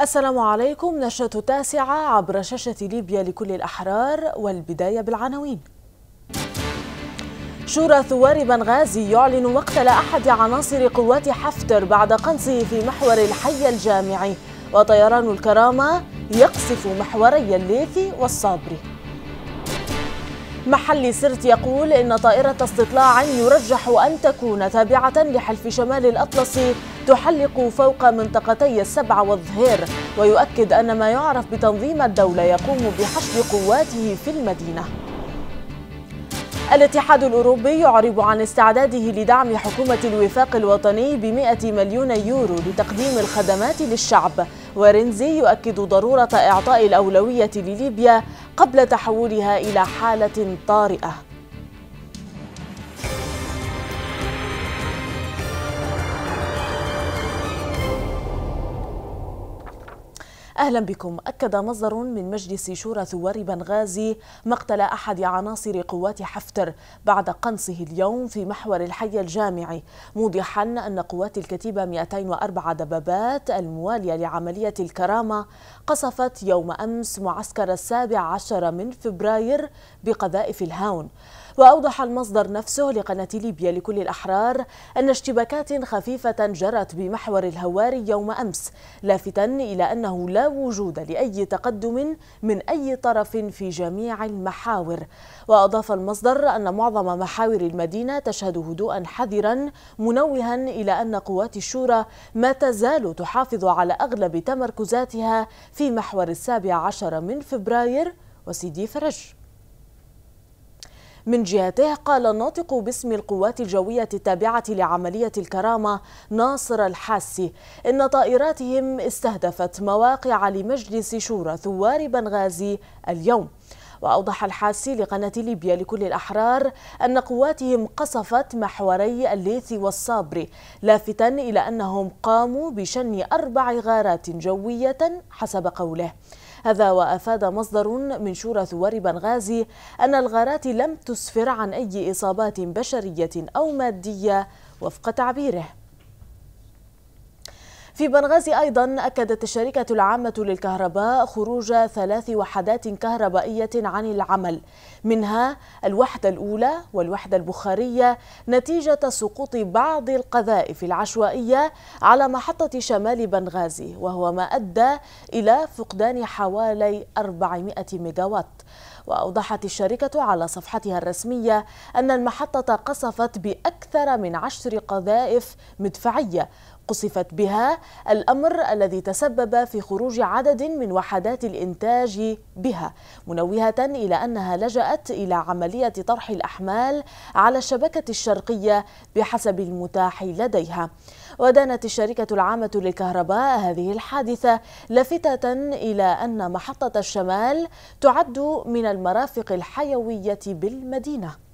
السلام عليكم نشرة تاسعة عبر شاشة ليبيا لكل الأحرار والبداية بالعناوين شورى ثوار بنغازي يعلن مقتل أحد عناصر قوات حفتر بعد قنصه في محور الحي الجامعي وطيران الكرامة يقصف محوري الليثي والصابري محل سرت يقول إن طائرة استطلاع يرجح أن تكون تابعة لحلف شمال الأطلسي تحلق فوق منطقتي السبع والظهير ويؤكد أن ما يعرف بتنظيم الدولة يقوم بحشد قواته في المدينة الاتحاد الأوروبي يعرب عن استعداده لدعم حكومة الوفاق الوطني بمئة مليون يورو لتقديم الخدمات للشعب ورينزي يؤكد ضرورة إعطاء الأولوية لليبيا قبل تحولها إلى حالة طارئة أهلا بكم أكد مصدر من مجلس شورى ثوار بنغازي مقتل أحد عناصر قوات حفتر بعد قنصه اليوم في محور الحي الجامعي موضحا أن قوات الكتيبة 204 دبابات الموالية لعملية الكرامة قصفت يوم أمس معسكر السابع عشر من فبراير بقذائف الهاون وأوضح المصدر نفسه لقناة ليبيا لكل الأحرار أن اشتباكات خفيفة جرت بمحور الهواري يوم أمس لافتا إلى أنه لا وجود لأي تقدم من أي طرف في جميع المحاور وأضاف المصدر أن معظم محاور المدينة تشهد هدوءا حذرا منوها إلى أن قوات الشورى ما تزال تحافظ على أغلب تمركزاتها في محور السابع عشر من فبراير وسيدي فرج من جهته قال الناطق باسم القوات الجوية التابعة لعملية الكرامة ناصر الحاسي إن طائراتهم استهدفت مواقع لمجلس شورى ثوار بنغازي اليوم وأوضح الحاسي لقناة ليبيا لكل الأحرار أن قواتهم قصفت محوري الليث والصابري لافتا إلى أنهم قاموا بشن أربع غارات جوية حسب قوله هذا وأفاد مصدر من شورى ثوار بنغازي أن الغارات لم تسفر عن أي إصابات بشرية أو مادية وفق تعبيره في بنغازي أيضا أكدت الشركة العامة للكهرباء خروج ثلاث وحدات كهربائية عن العمل منها الوحدة الأولى والوحدة البخارية نتيجة سقوط بعض القذائف العشوائية على محطة شمال بنغازي وهو ما أدى إلى فقدان حوالي 400 ميجاوات وأوضحت الشركة على صفحتها الرسمية أن المحطة قصفت بأكثر من عشر قذائف مدفعية قصفت بها الأمر الذي تسبب في خروج عدد من وحدات الإنتاج بها منوهة إلى أنها لجأت إلى عملية طرح الأحمال على الشبكة الشرقية بحسب المتاح لديها ودانت الشركة العامة للكهرباء هذه الحادثة لافتة إلى أن محطة الشمال تعد من المرافق الحيوية بالمدينة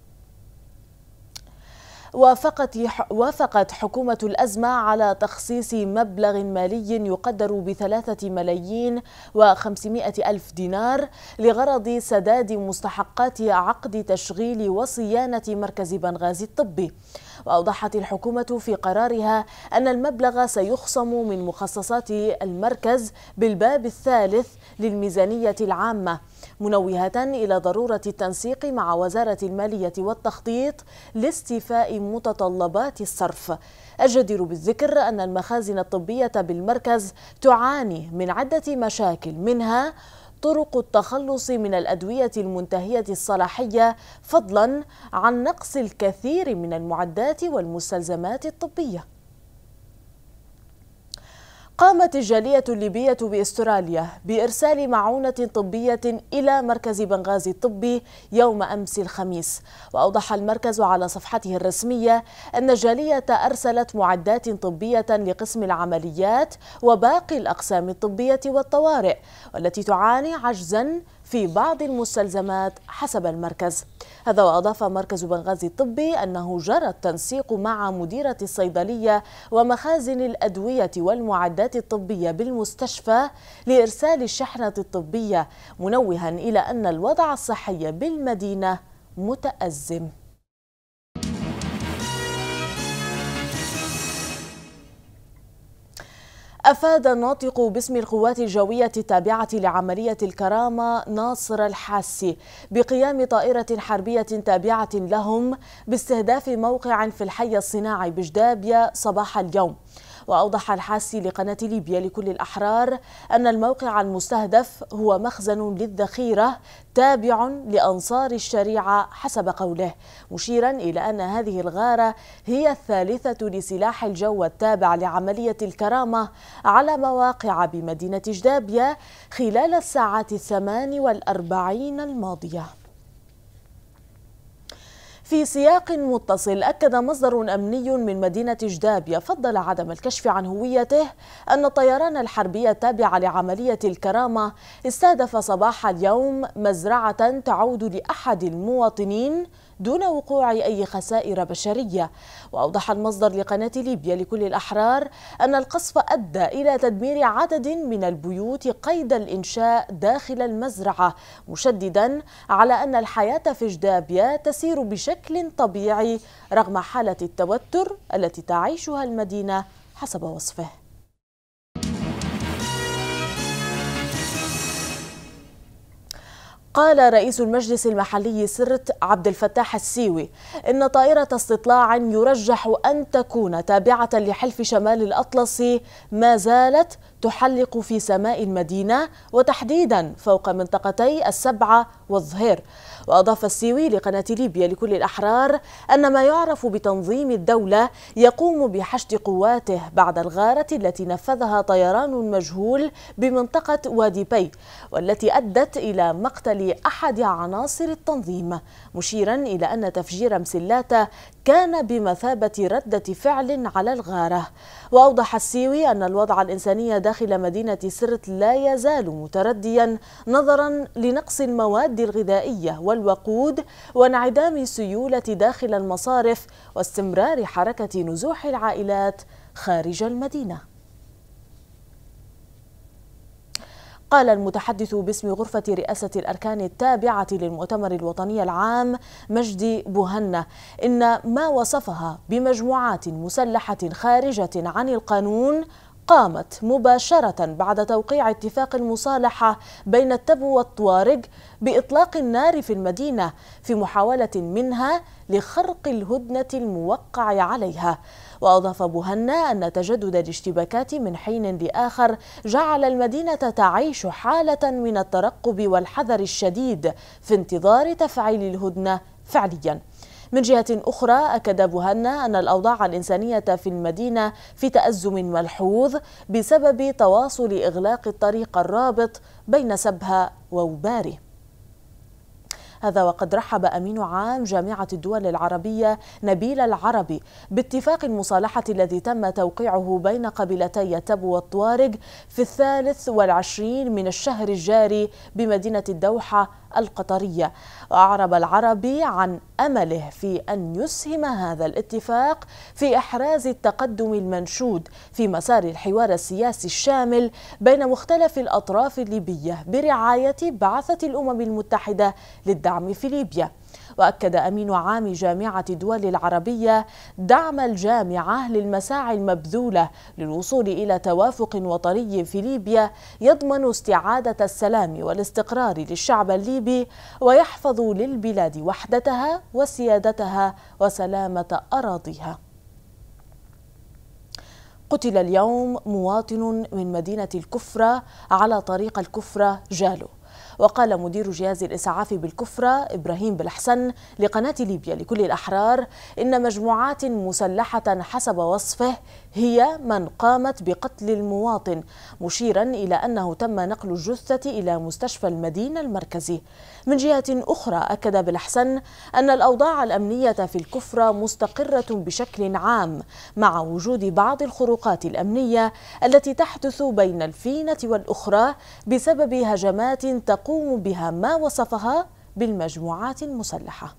وافقت وافقت حكومة الأزمة على تخصيص مبلغ مالي يقدر بثلاثة ملايين وخمسمائة ألف دينار لغرض سداد مستحقات عقد تشغيل وصيانة مركز بنغازي الطبي وأوضحت الحكومة في قرارها أن المبلغ سيخصم من مخصصات المركز بالباب الثالث للميزانية العامة منوهة إلى ضرورة التنسيق مع وزارة المالية والتخطيط لاستيفاء متطلبات الصرف الجدير بالذكر أن المخازن الطبية بالمركز تعاني من عدة مشاكل منها طرق التخلص من الأدوية المنتهية الصلاحية فضلا عن نقص الكثير من المعدات والمستلزمات الطبية قامت الجالية الليبية باستراليا بإرسال معونة طبية إلى مركز بنغازي الطبي يوم أمس الخميس وأوضح المركز على صفحته الرسمية أن الجالية أرسلت معدات طبية لقسم العمليات وباقي الأقسام الطبية والطوارئ والتي تعاني عجزاً في بعض المستلزمات حسب المركز هذا وأضاف مركز بنغازي الطبي أنه جرى التنسيق مع مديرة الصيدلية ومخازن الأدوية والمعدات الطبية بالمستشفى لإرسال الشحنة الطبية منوها إلى أن الوضع الصحي بالمدينة متأزم أفاد الناطق باسم القوات الجوية التابعة لعملية الكرامة ناصر الحاسي بقيام طائرة حربية تابعة لهم باستهداف موقع في الحي الصناعي بجدابيا صباح اليوم وأوضح الحاسي لقناة ليبيا لكل الأحرار أن الموقع المستهدف هو مخزن للذخيرة تابع لأنصار الشريعة حسب قوله مشيرا إلى أن هذه الغارة هي الثالثة لسلاح الجو التابع لعملية الكرامة على مواقع بمدينة جدابيا خلال الساعات الثمان والأربعين الماضية في سياق متصل أكد مصدر أمني من مدينة جدابية فضل عدم الكشف عن هويته أن الطيران الحربي التابع لعملية الكرامة استهدف صباح اليوم مزرعة تعود لأحد المواطنين دون وقوع أي خسائر بشرية وأوضح المصدر لقناة ليبيا لكل الأحرار أن القصف أدى إلى تدمير عدد من البيوت قيد الإنشاء داخل المزرعة مشددا على أن الحياة في جدابيا تسير بشكل طبيعي رغم حالة التوتر التي تعيشها المدينة حسب وصفه قال رئيس المجلس المحلي سرت عبد الفتاح السيوي إن طائرة استطلاع يرجح أن تكون تابعة لحلف شمال الأطلسي ما زالت تحلق في سماء المدينة وتحديدا فوق منطقتي السبعة والظهير وأضاف السيوي لقناة ليبيا لكل الأحرار أن ما يعرف بتنظيم الدولة يقوم بحشد قواته بعد الغارة التي نفذها طيران مجهول بمنطقة وادي بي والتي أدت إلى مقتل أحد عناصر التنظيم مشيرا إلى أن تفجير مسلاتة كان بمثابة ردة فعل على الغارة وأوضح السيوي أن الوضع الإنساني داخل مدينة سرت لا يزال مترديا نظرا لنقص المواد الغذائية والوقود وانعدام السيولة داخل المصارف واستمرار حركة نزوح العائلات خارج المدينه قال المتحدث باسم غرفة رئاسة الأركان التابعة للمؤتمر الوطني العام مجدي بوهنة إن ما وصفها بمجموعات مسلحة خارجة عن القانون قامت مباشرة بعد توقيع اتفاق المصالحة بين التبو والطوارق بإطلاق النار في المدينة في محاولة منها لخرق الهدنة الموقع عليها وأضاف بوهنا أن تجدد الاشتباكات من حين لآخر جعل المدينة تعيش حالة من الترقب والحذر الشديد في انتظار تفعيل الهدنة فعلياً من جهة أخرى أكد بوهنا أن الأوضاع الإنسانية في المدينة في تأزم ملحوظ بسبب تواصل إغلاق الطريق الرابط بين سبها ووباره هذا وقد رحب أمين عام جامعة الدول العربية نبيل العربي باتفاق المصالحة الذي تم توقيعه بين قبيلتي تبو والطوارق في الثالث والعشرين من الشهر الجاري بمدينة الدوحة القطرية وأعرب العربي عن أمله في أن يسهم هذا الاتفاق في إحراز التقدم المنشود في مسار الحوار السياسي الشامل بين مختلف الأطراف الليبية برعاية بعثة الأمم المتحدة للدعم في ليبيا وأكد أمين عام جامعة الدول العربية دعم الجامعة للمساعي المبذولة للوصول إلى توافق وطني في ليبيا يضمن استعادة السلام والاستقرار للشعب الليبي ويحفظ للبلاد وحدتها وسيادتها وسلامة أراضيها قتل اليوم مواطن من مدينة الكفرة على طريق الكفرة جالو وقال مدير جهاز الإسعاف بالكفرة إبراهيم بالحسن لقناة ليبيا لكل الأحرار إن مجموعات مسلحة حسب وصفه هي من قامت بقتل المواطن مشيرا إلى أنه تم نقل الجثة إلى مستشفى المدينة المركزي من جهة أخرى أكد بلحسن أن الأوضاع الأمنية في الكفرة مستقرة بشكل عام مع وجود بعض الخروقات الأمنية التي تحدث بين الفينة والأخرى بسبب هجمات تقوم بها ما وصفها بالمجموعات المسلحه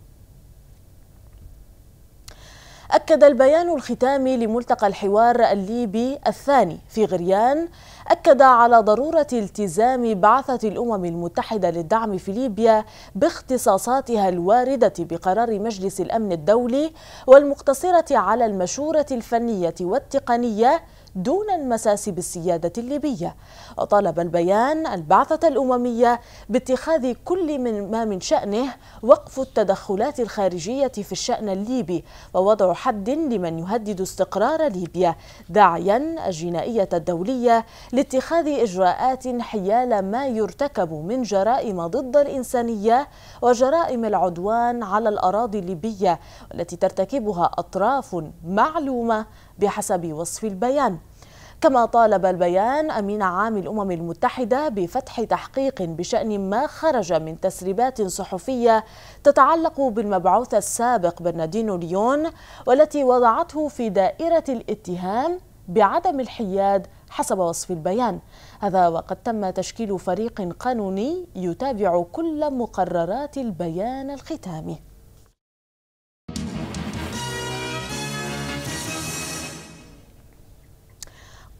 أكد البيان الختامي لملتقى الحوار الليبي الثاني في غريان أكد على ضرورة التزام بعثة الأمم المتحدة للدعم في ليبيا باختصاصاتها الواردة بقرار مجلس الأمن الدولي والمقتصرة على المشورة الفنية والتقنية دون المساس بالسيادة الليبية وطلب البيان البعثة الأممية باتخاذ كل من ما من شأنه وقف التدخلات الخارجية في الشأن الليبي ووضع حد لمن يهدد استقرار ليبيا داعيا الجنائية الدولية لاتخاذ إجراءات حيال ما يرتكب من جرائم ضد الإنسانية وجرائم العدوان على الأراضي الليبية والتي ترتكبها أطراف معلومة بحسب وصف البيان كما طالب البيان أمين عام الأمم المتحدة بفتح تحقيق بشأن ما خرج من تسريبات صحفية تتعلق بالمبعوث السابق برنادينو ليون والتي وضعته في دائرة الاتهام بعدم الحياد حسب وصف البيان هذا وقد تم تشكيل فريق قانوني يتابع كل مقررات البيان الختامي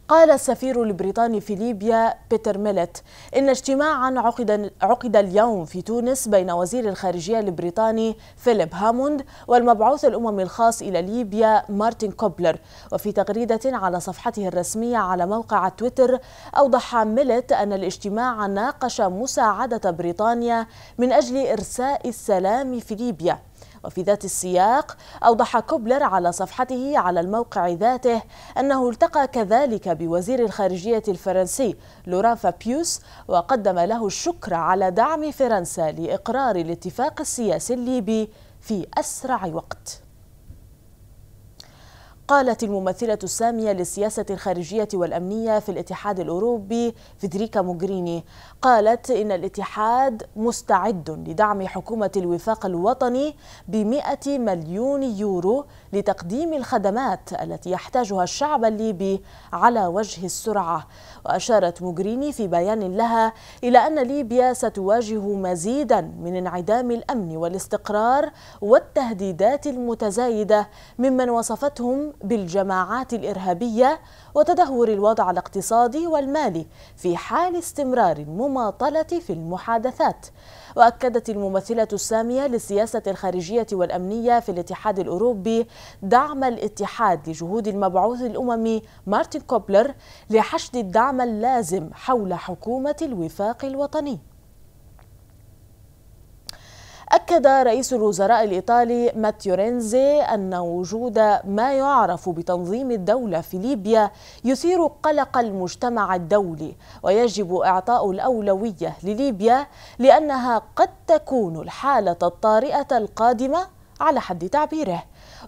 قال السفير البريطاني في ليبيا بيتر ميلت إن اجتماعا عقد, عقد اليوم في تونس بين وزير الخارجية البريطاني فيليب هاموند والمبعوث الأممي الخاص إلى ليبيا مارتن كوبلر وفي تغريدة على صفحته الرسمية على موقع تويتر أوضح ميلت أن الاجتماع ناقش مساعدة بريطانيا من أجل إرساء السلام في ليبيا وفي ذات السياق أوضح كوبلر على صفحته على الموقع ذاته أنه التقى كذلك بوزير الخارجية الفرنسي لورا فابيوس وقدم له الشكر على دعم فرنسا لإقرار الاتفاق السياسي الليبي في أسرع وقت قالت الممثلة السامية للسياسة الخارجية والأمنية في الاتحاد الأوروبي فيدريكا موغريني قالت إن الاتحاد مستعد لدعم حكومة الوفاق الوطني بمئة مليون يورو لتقديم الخدمات التي يحتاجها الشعب الليبي على وجه السرعة وأشارت موغريني في بيان لها إلى أن ليبيا ستواجه مزيدا من انعدام الأمن والاستقرار والتهديدات المتزايدة ممن وصفتهم بالجماعات الإرهابية وتدهور الوضع الاقتصادي والمالي في حال استمرار المماطلة في المحادثات وأكدت الممثلة السامية للسياسة الخارجية والأمنية في الاتحاد الأوروبي دعم الاتحاد لجهود المبعوث الأممي مارتن كوبلر لحشد الدعم اللازم حول حكومة الوفاق الوطني أكد رئيس الوزراء الإيطالي ماتيو رينزي أن وجود ما يعرف بتنظيم الدولة في ليبيا يثير قلق المجتمع الدولي ويجب إعطاء الأولوية لليبيا لأنها قد تكون الحالة الطارئة القادمة على حد تعبيره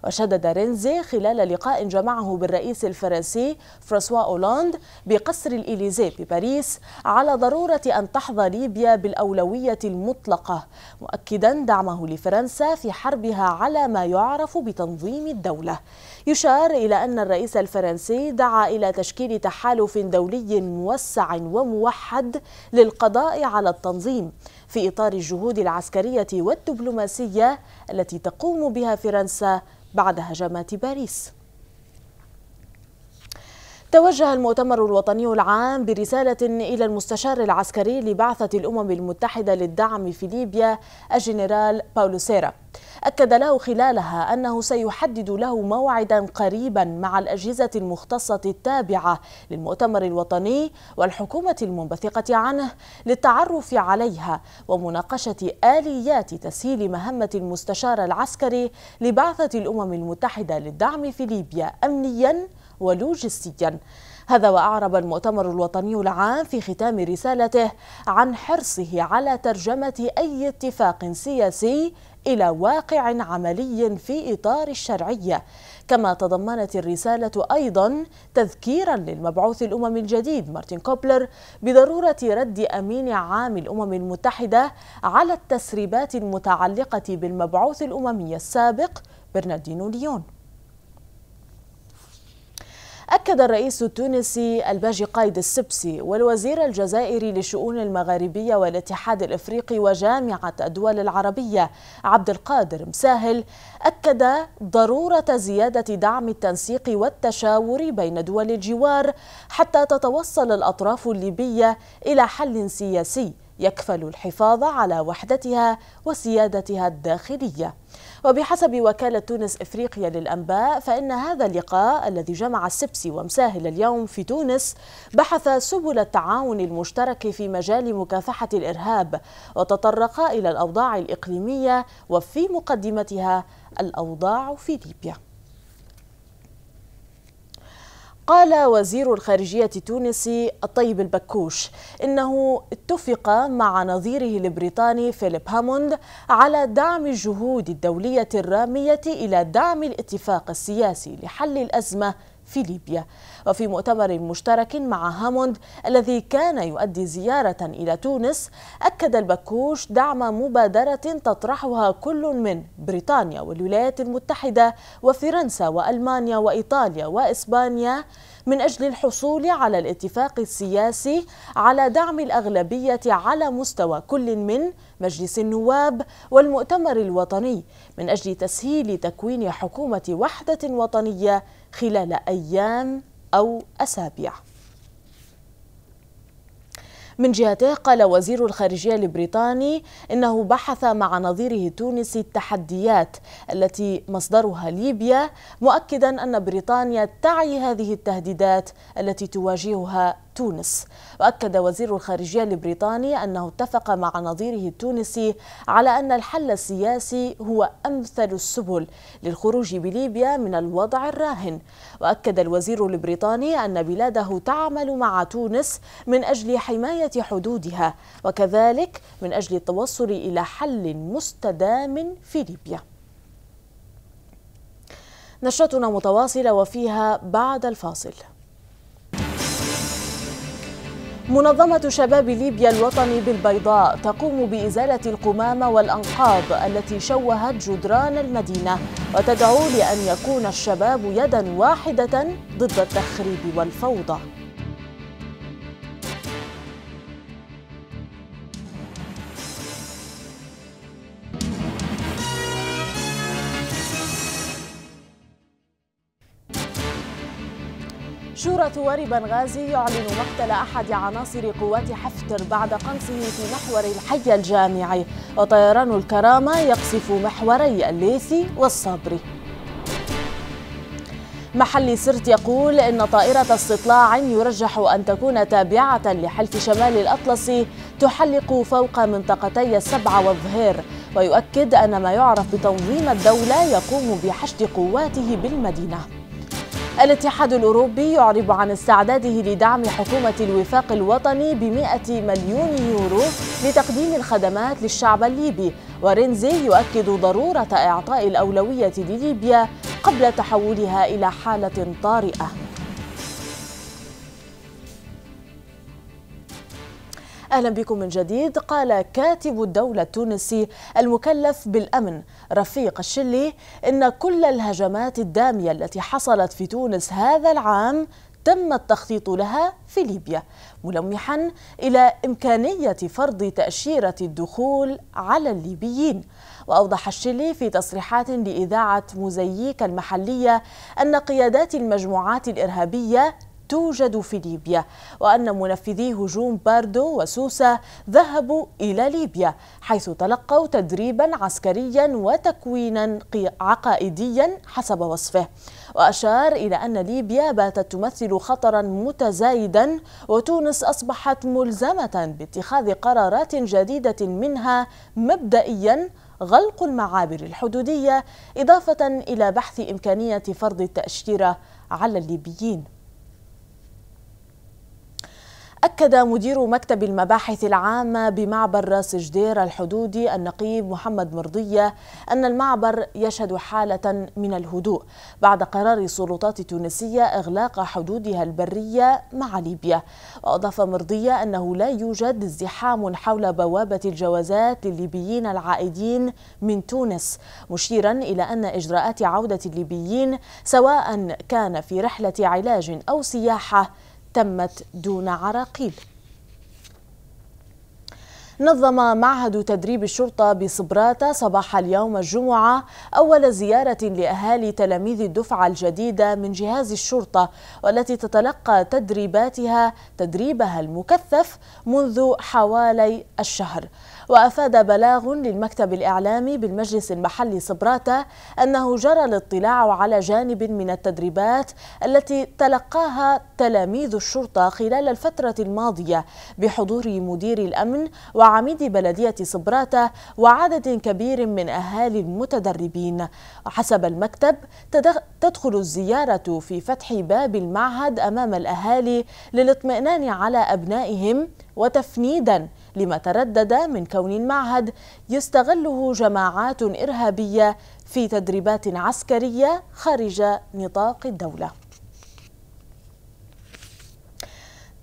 وشدد رينزي خلال لقاء جمعه بالرئيس الفرنسي فرانسوا أولاند بقصر الإليزي بباريس على ضرورة أن تحظى ليبيا بالأولوية المطلقة مؤكدا دعمه لفرنسا في حربها على ما يعرف بتنظيم الدولة يشار إلى أن الرئيس الفرنسي دعا إلى تشكيل تحالف دولي موسع وموحد للقضاء على التنظيم في إطار الجهود العسكرية والدبلوماسية التي تقوم بها فرنسا بعد هجمات باريس توجه المؤتمر الوطني العام برسالة إلى المستشار العسكري لبعثة الأمم المتحدة للدعم في ليبيا الجنرال باولو سيرا أكد له خلالها أنه سيحدد له موعدا قريبا مع الأجهزة المختصة التابعة للمؤتمر الوطني والحكومة المنبثقة عنه للتعرف عليها ومناقشة آليات تسهيل مهمة المستشار العسكري لبعثة الأمم المتحدة للدعم في ليبيا أمنياً ولوجستيا هذا وأعرب المؤتمر الوطني العام في ختام رسالته عن حرصه على ترجمة أي اتفاق سياسي إلى واقع عملي في إطار الشرعية كما تضمنت الرسالة أيضا تذكيرا للمبعوث الأممي الجديد مارتن كوبلر بضرورة رد أمين عام الأمم المتحدة على التسريبات المتعلقة بالمبعوث الأممي السابق برناردينو ليون أكد الرئيس التونسي الباجي قايد السبسي والوزير الجزائري للشؤون المغاربية والاتحاد الإفريقي وجامعة الدول العربية عبد القادر مساهل أكد ضرورة زيادة دعم التنسيق والتشاور بين دول الجوار حتى تتوصل الأطراف الليبية إلى حل سياسي يكفل الحفاظ على وحدتها وسيادتها الداخلية وبحسب وكالة تونس إفريقيا للأنباء فإن هذا اللقاء الذي جمع السبسي ومساهل اليوم في تونس بحث سبل التعاون المشترك في مجال مكافحة الإرهاب وتطرق إلى الأوضاع الإقليمية وفي مقدمتها الأوضاع في ليبيا قال وزير الخارجية التونسي الطيب البكوش إنه اتفق مع نظيره البريطاني فيليب هاموند على دعم الجهود الدولية الرامية إلى دعم الاتفاق السياسي لحل الأزمة في ليبيا وفي مؤتمر مشترك مع هاموند الذي كان يؤدي زيارة إلى تونس أكد البكوش دعم مبادرة تطرحها كل من بريطانيا والولايات المتحدة وفرنسا وألمانيا وإيطاليا وإسبانيا من أجل الحصول على الاتفاق السياسي على دعم الأغلبية على مستوى كل من مجلس النواب والمؤتمر الوطني من أجل تسهيل تكوين حكومة وحدة وطنية خلال أيام أو أسابيع من جهته قال وزير الخارجية البريطاني إنه بحث مع نظيره التونسي التحديات التي مصدرها ليبيا مؤكدا أن بريطانيا تعي هذه التهديدات التي تواجهها تونس وأكد وزير الخارجية البريطاني أنه اتفق مع نظيره التونسي على أن الحل السياسي هو أمثل السبل للخروج بليبيا من الوضع الراهن وأكد الوزير البريطاني أن بلاده تعمل مع تونس من أجل حماية حدودها وكذلك من أجل التوصل إلى حل مستدام في ليبيا نشرتنا متواصلة وفيها بعد الفاصل منظمة شباب ليبيا الوطني بالبيضاء تقوم بإزالة القمامة والأنقاض التي شوهت جدران المدينة وتدعو لأن يكون الشباب يدا واحدة ضد التخريب والفوضى شورى تواري بنغازي يعلن مقتل أحد عناصر قوات حفتر بعد قنصه في محور الحي الجامعي وطيران الكرامة يقصف محوري الليثي والصبري محل سرت يقول إن طائرة استطلاع يرجح أن تكون تابعة لحلف شمال الأطلسي تحلق فوق منطقتي السبعة والظهير ويؤكد أن ما يعرف بتنظيم الدولة يقوم بحشد قواته بالمدينة الاتحاد الأوروبي يعرب عن استعداده لدعم حكومة الوفاق الوطني بمئة مليون يورو لتقديم الخدمات للشعب الليبي ورينزي يؤكد ضرورة إعطاء الأولوية لليبيا قبل تحولها إلى حالة طارئة أهلا بكم من جديد قال كاتب الدولة التونسي المكلف بالأمن رفيق الشلي إن كل الهجمات الدامية التي حصلت في تونس هذا العام تم التخطيط لها في ليبيا ملمحا إلى إمكانية فرض تأشيرة الدخول على الليبيين وأوضح الشلي في تصريحات لإذاعة موزييك المحلية أن قيادات المجموعات الإرهابية توجد في ليبيا وأن منفذي هجوم باردو وسوسة ذهبوا إلى ليبيا حيث تلقوا تدريبا عسكريا وتكوينا عقائديا حسب وصفه وأشار إلى أن ليبيا باتت تمثل خطرا متزايدا وتونس أصبحت ملزمة باتخاذ قرارات جديدة منها مبدئيا غلق المعابر الحدودية إضافة إلى بحث إمكانية فرض التأشيرة على الليبيين أكد مدير مكتب المباحث العامة بمعبر راس جدير الحدودي النقيب محمد مرضية أن المعبر يشهد حالة من الهدوء بعد قرار السلطات التونسية إغلاق حدودها البرية مع ليبيا وأضاف مرضية أنه لا يوجد ازدحام حول بوابة الجوازات للليبيين العائدين من تونس مشيرا إلى أن إجراءات عودة الليبيين سواء كان في رحلة علاج أو سياحة تمت دون عراقيل نظم معهد تدريب الشرطة بصبراتة صباح اليوم الجمعة أول زيارة لأهالي تلاميذ الدفعة الجديدة من جهاز الشرطة والتي تتلقى تدريباتها تدريبها المكثف منذ حوالي الشهر وأفاد بلاغ للمكتب الإعلامي بالمجلس المحلي صبراتة أنه جرى الاطلاع على جانب من التدريبات التي تلقاها تلاميذ الشرطة خلال الفترة الماضية بحضور مدير الأمن وعميد بلدية صبراتة وعدد كبير من أهالي المتدربين حسب المكتب تدخل الزيارة في فتح باب المعهد أمام الأهالي للاطمئنان على أبنائهم وتفنيدا لما تردد من كون المعهد يستغله جماعات إرهابية في تدريبات عسكرية خارج نطاق الدولة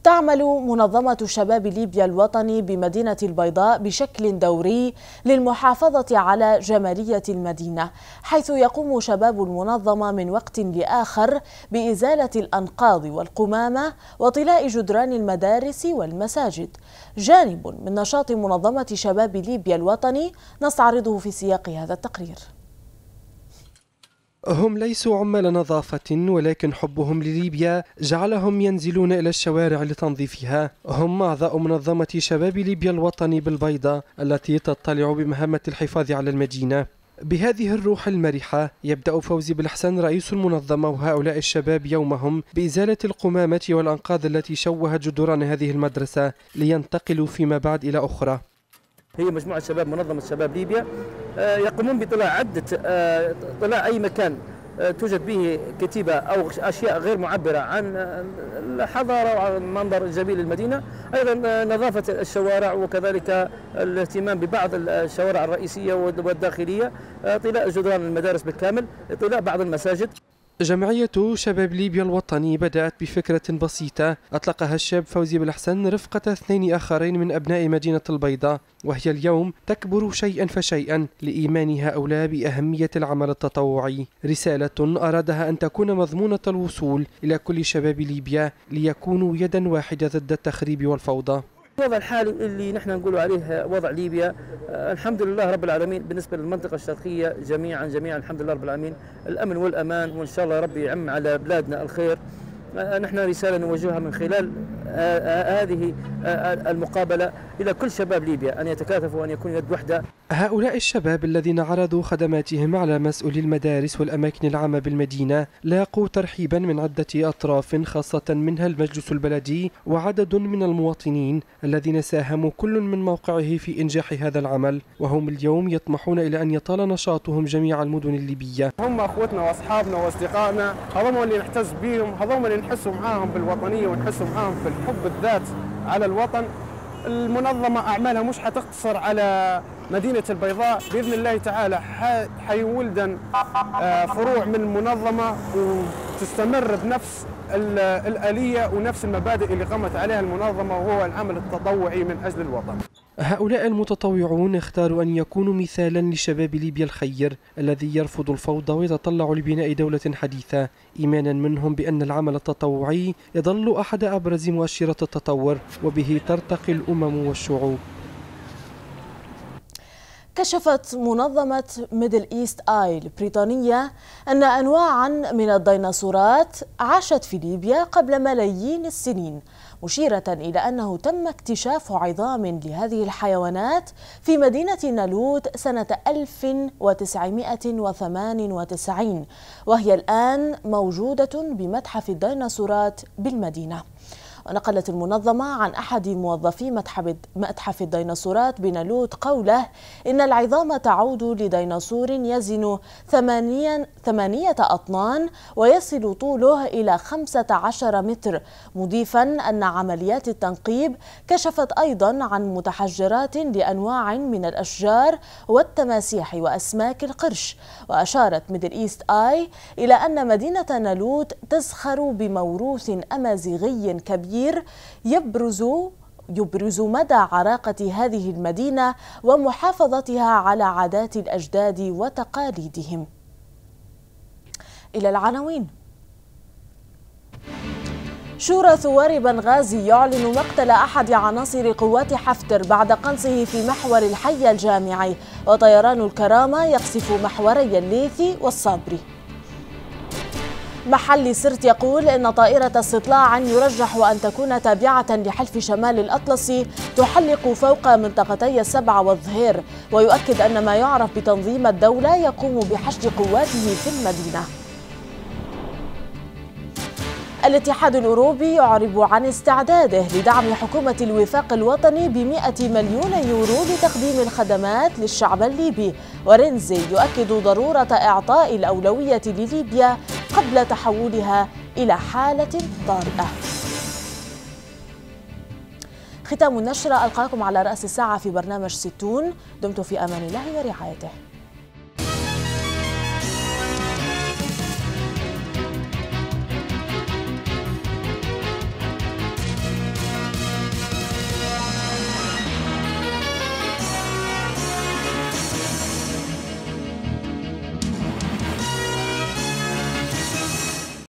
تعمل منظمة شباب ليبيا الوطني بمدينة البيضاء بشكل دوري للمحافظة على جمالية المدينة حيث يقوم شباب المنظمة من وقت لآخر بإزالة الأنقاض والقمامة وطلاء جدران المدارس والمساجد جانب من نشاط منظمة شباب ليبيا الوطني نستعرضه في سياق هذا التقرير هم ليسوا عمال نظافة ولكن حبهم لليبيا جعلهم ينزلون إلى الشوارع لتنظيفها هم أعضاء منظمة شباب ليبيا الوطني بالبيضة التي تطلع بمهمة الحفاظ على المدينة بهذه الروح المرحة يبدأ فوزي بالحسن رئيس المنظمة وهؤلاء الشباب يومهم بإزالة القمامة والأنقاض التي شوهت جدران هذه المدرسة لينتقلوا فيما بعد إلى أخرى هي مجموعة شباب منظمة شباب ليبيا آه، يقومون بطلاع عدة آه، طلاع أي مكان آه، توجد به كتيبة أو أشياء غير معبرة عن الحضارة وعن منظر جميل المدينة أيضا نظافة الشوارع وكذلك الاهتمام ببعض الشوارع الرئيسية والداخلية طلاء جدران المدارس بالكامل طلاء بعض المساجد جمعية شباب ليبيا الوطني بدأت بفكرة بسيطة أطلقها الشاب فوزي بالحسن رفقة اثنين آخرين من أبناء مدينة البيضاء وهي اليوم تكبر شيئا فشيئا لإيمان هؤلاء بأهمية العمل التطوعي رسالة أرادها أن تكون مضمونة الوصول إلى كل شباب ليبيا ليكونوا يدا واحدة ضد التخريب والفوضى الوضع الحالي اللي نحن نقول عليه وضع ليبيا آه، الحمد لله رب العالمين بالنسبة للمنطقة الشرقية جميعا جميعا الحمد لله رب العالمين الأمن والأمان وإن شاء الله ربي يعم على بلادنا الخير نحن رسالة نوجهها من خلال هذه المقابلة إلى كل شباب ليبيا أن يتكاتفوا وأن يكونوا يد وحدة هؤلاء الشباب الذين عرضوا خدماتهم على مسؤولي المدارس والأماكن العامة بالمدينة لاقوا ترحيبا من عدة أطراف خاصة منها المجلس البلدي وعدد من المواطنين الذين ساهموا كل من موقعه في إنجاح هذا العمل وهم اليوم يطمحون إلى أن يطال نشاطهم جميع المدن الليبية هم أخوتنا وأصحابنا وأصدقائنا هذوما اللي نحتز بهم هذوما اللي ونحسوا معاهم بالوطنيه ونحسوا معاهم في الحب الذات على الوطن المنظمه اعمالها مش حتقتصر على مدينة البيضاء بإذن الله تعالى حيولدن آه، فروع من المنظمة وتستمر بنفس الآلية ونفس المبادئ اللي قامت عليها المنظمة وهو العمل التطوعي من أجل الوطن هؤلاء المتطوعون اختاروا أن يكونوا مثالا لشباب ليبيا الخير الذي يرفض الفوضى ويتطلع لبناء دولة حديثة إيمانا منهم بأن العمل التطوعي يظل أحد أبرز مؤشرات التطور وبه ترتقي الأمم والشعوب كشفت منظمة ميدل إيست آي البريطانية أن أنواعا من الديناصورات عاشت في ليبيا قبل ملايين السنين مشيرة إلى أنه تم اكتشاف عظام لهذه الحيوانات في مدينة نالوت سنة 1998 وهي الآن موجودة بمتحف الديناصورات بالمدينة ونقلت المنظمة عن أحد موظفي متحف الديناصورات بنالوت قوله إن العظام تعود لديناصور يزن ثمانية, ثمانية أطنان ويصل طوله إلى 15 متر مضيفا أن عمليات التنقيب كشفت أيضا عن متحجرات لأنواع من الأشجار والتماسيح وأسماك القرش وأشارت ميدل إيست آي إلى أن مدينة نالوت تزخر بموروث أمازيغي كبير التغيير يبرز يبرز مدى عراقة هذه المدينة ومحافظتها على عادات الأجداد وتقاليدهم إلى العناوين شورى ثوار بنغازي يعلن مقتل أحد عناصر قوات حفتر بعد قنصه في محور الحي الجامعي وطيران الكرامة يقصف محوري الليثي والصابري محلي سرت يقول إن طائرة استطلاع يرجح أن تكون تابعة لحلف شمال الأطلسي تحلق فوق منطقتي السبع والظهير ويؤكد أن ما يعرف بتنظيم الدولة يقوم بحشد قواته في المدينة الاتحاد الأوروبي يعرب عن استعداده لدعم حكومة الوفاق الوطني ب100 مليون يورو لتقديم الخدمات للشعب الليبي ورينزي يؤكد ضرورة إعطاء الأولوية لليبيا قبل تحولها إلى حالة طارئة ختام النشرة ألقاكم على رأس الساعة في برنامج ستون دمتم في أمان الله ورعايته